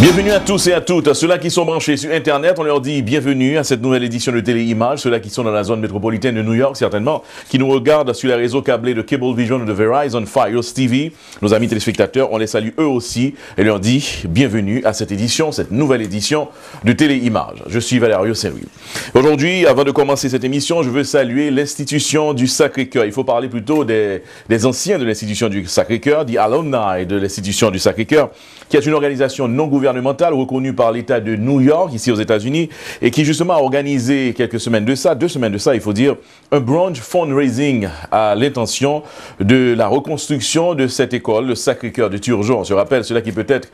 Bienvenue à tous et à toutes. Ceux-là qui sont branchés sur Internet, on leur dit bienvenue à cette nouvelle édition de Téléimage. Ceux-là qui sont dans la zone métropolitaine de New York, certainement, qui nous regardent sur les réseaux câblés de Cablevision, Vision, de Verizon, Fios TV. Nos amis téléspectateurs, on les salue eux aussi et leur dit bienvenue à cette édition, cette nouvelle édition de Téléimage. Je suis Valerio saint Aujourd'hui, avant de commencer cette émission, je veux saluer l'institution du Sacré-Cœur. Il faut parler plutôt des, des anciens de l'institution du Sacré-Cœur, des alumni de l'institution du Sacré-Cœur, qui est une organisation non gouvernementale gouvernementale reconnue par l'État de New York, ici aux États-Unis, et qui justement a organisé quelques semaines de ça, deux semaines de ça, il faut dire, un branch fundraising à l'intention de la reconstruction de cette école, le Sacré-Cœur de Turgeon. On se rappelle, ceux-là qui peut-être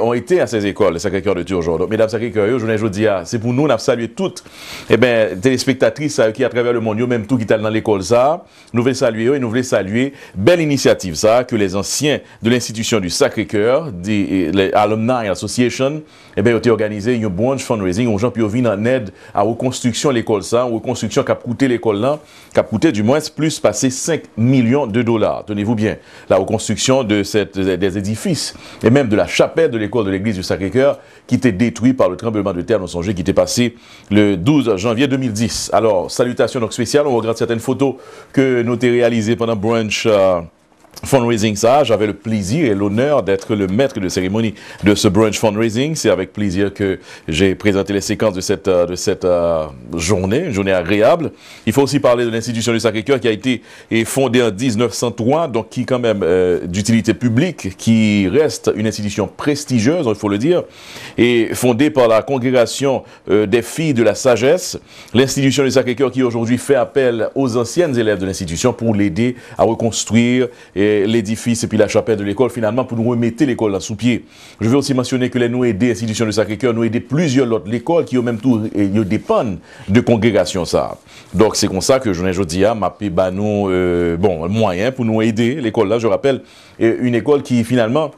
ont été à ces écoles, le Sacré-Cœur de Turgeon. Donc, mesdames, Sacré-Cœur, je vous dis, c'est pour nous, on a salué toutes, eh ben, téléspectatrices euh, qui à travers le monde, même tout qui est dans l'école, ça, nous voulons saluer et nous voulons saluer belle initiative, ça, que les anciens de l'institution du Sacré-Cœur, les alumni, Association, eh bien, été organisé une branch fundraising, où Jean-Pierre en aide à reconstruction l'école ça, reconstruction qui a coûté l'école là, qui a coûté du moins plus passé 5 millions de dollars. Tenez-vous bien, la reconstruction de cette, des édifices et même de la chapelle de l'école de l'église du Sacré-Cœur qui était détruite par le tremblement de terre, son songez, qui était passé le 12 janvier 2010. Alors, salutations donc spéciales, on regarde certaines photos que nous avons réalisées pendant branch. Euh, fundraising ça. J'avais le plaisir et l'honneur d'être le maître de cérémonie de ce brunch fundraising. C'est avec plaisir que j'ai présenté les séquences de cette, euh, de cette euh, journée, une journée agréable. Il faut aussi parler de l'institution du Sacré-Cœur qui a été fondée en 1903, donc qui est quand même euh, d'utilité publique, qui reste une institution prestigieuse, il faut le dire, et fondée par la congrégation des filles de la sagesse. L'institution du Sacré-Cœur qui aujourd'hui fait appel aux anciennes élèves de l'institution pour l'aider à reconstruire et l'édifice et puis la chapelle de l'école, finalement, pour nous remettre l'école là sous pied. Je veux aussi mentionner que les nous aider, institutions de Sacré-Cœur, nous aider plusieurs autres l'école qui, au même tour, dépendent de congrégation ça. Donc, c'est comme ça que je ai dis à bah, euh, bon, moyen pour nous aider l'école là. Je rappelle, une école qui, finalement,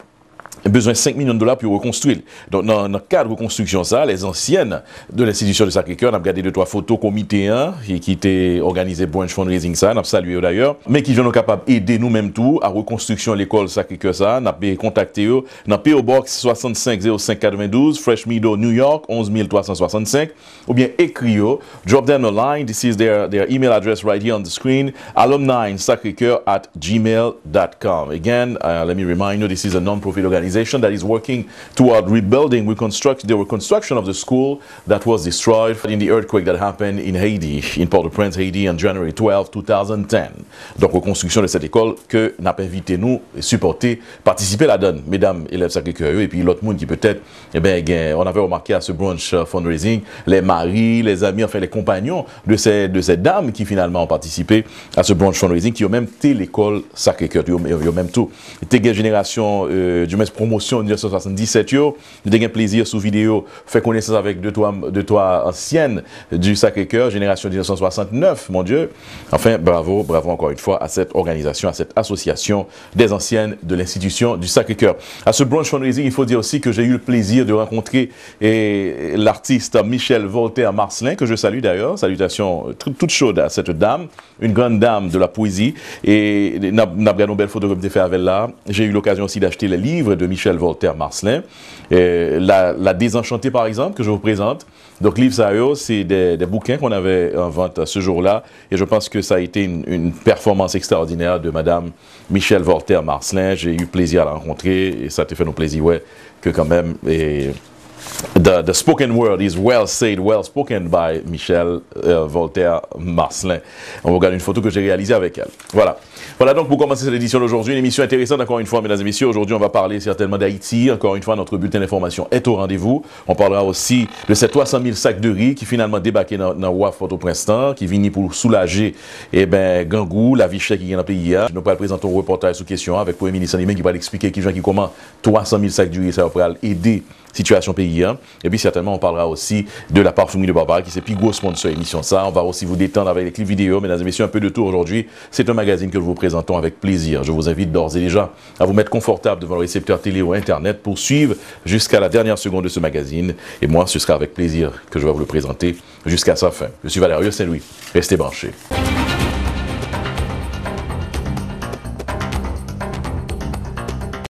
bezwen 5 milyon dola pou yo rekonstruil. Don nan kad rekonstruksyon sa, les ansyen de l'institutio de Sakriker, nan ap gade 2-3 foto komite 1, ki te organize branch fundraising sa, nan ap saluye yo d'ayor, men ki jenon kapab ede nou menm tou a rekonstruksyon l'ekol Sakriker sa, nan ap be kontakte yo, nan ap be yo box 650592, Fresh Meadow, New York, 11365, ou bien ekri yo, drop them a line, this is their email address right here on the screen, alumniensakriker at gmail.com. Again, uh, let me remind you, this is a non-profit organized organization that is working toward rebuilding, reconstruct the reconstruction of the school that was destroyed in the earthquake that happened in Haiti, in Port-au-Prince, Haiti, on January 12, 2010. Donc, reconstruction de cette école que n'a pas invité nous, supporter, participer à la donne, mesdames, élèves sacrés, curieux, et puis l'autre monde qui peut-être, eh bien, on avait remarqué à ce brunch euh, fundraising, les maris, les amis, enfin les compagnons de ces, de dames qui finalement ont participé à ce brunch fundraising, qui ont même été l'école sacré cœur, qui ont même tout. génération euh, du MES 1977 yo. Nous avons plaisir sous vidéo, fait connaissance avec deux toi deux, toi anciennes du Sacré-Cœur, génération 1969, mon Dieu. Enfin, bravo, bravo encore une fois à cette organisation, à cette association des anciennes de l'institution du Sacré-Cœur. À ce brunch fundraising, il faut dire aussi que j'ai eu le plaisir de rencontrer l'artiste Michel Voltaire Marcelin, que je salue d'ailleurs. Salutations toutes chaudes à cette dame, une grande dame de la poésie. Et Nabia pas une belle photo faire fait avec là. J'ai eu l'occasion aussi d'acheter les livres de Michel Michel Voltaire Marcelin. la, Désenchantée, par exemple, que je vous présente. Donc, livre ça, c'est des, bouquins qu'on avait en vente ce jour-là. Et je pense que ça a été une, performance extraordinaire de Madame Michel Voltaire Marcelin. J'ai eu plaisir à la rencontrer et ça te fait nos plaisirs, ouais, que quand même. Et The, spoken word is well said, well spoken by Michel euh, Voltaire Marcelin. On regarde une photo que j'ai réalisée avec elle. Voilà. Voilà donc pour commencer cette édition d'aujourd'hui, une émission intéressante encore une fois, mesdames et messieurs. Aujourd'hui, on va parler certainement d'Haïti. Encore une fois, notre bulletin d'information est au rendez-vous. On parlera aussi de ces 300 000 sacs de riz qui finalement débarquaient dans, dans WAF au printemps, qui viennent pour soulager et eh ben, Gangou, la vie chère qui vient dans le pays. Nous allons présenter un reportage sous question avec le Premier ministre Animé qui va expliquer qui, comment 300 000 sacs de riz ça va aider la situation pays Hein. Et puis certainement, on parlera aussi de la parfumerie de Barbara, qui c'est plus gros sponsor émission ça. On va aussi vous détendre avec les clips vidéo, mesdames et messieurs, un peu de tour aujourd'hui. C'est un magazine que nous vous présentons avec plaisir. Je vous invite d'ores et déjà à vous mettre confortable devant le récepteur télé ou Internet pour suivre jusqu'à la dernière seconde de ce magazine. Et moi, ce sera avec plaisir que je vais vous le présenter jusqu'à sa fin. Je suis Valérieux Saint-Louis. Restez branchés.